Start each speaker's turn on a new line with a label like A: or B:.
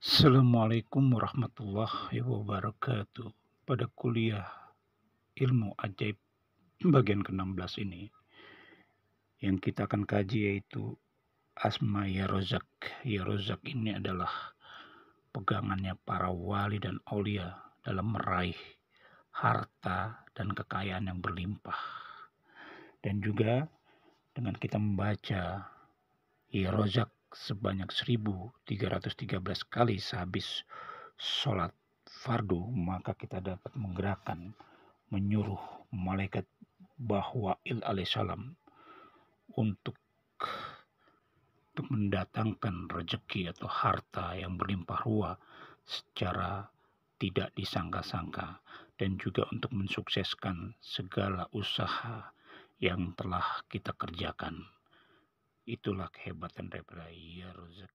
A: Assalamualaikum warahmatullahi wabarakatuh. Pada kuliah ilmu ajaib bagian ke-16 ini yang kita akan kaji yaitu Asma ya, ya Rozak. ini adalah pegangannya para wali dan aulia dalam meraih harta dan kekayaan yang berlimpah. Dan juga dengan kita membaca Ya sebanyak 1313 kali sehabis sholat fardu maka kita dapat menggerakkan menyuruh malaikat bahwa il alaihissalam untuk untuk mendatangkan rezeki atau harta yang berlimpah ruah secara tidak disangka-sangka dan juga untuk mensukseskan segala usaha yang telah kita kerjakan. Itulah kehebatan daripada iya Rozek.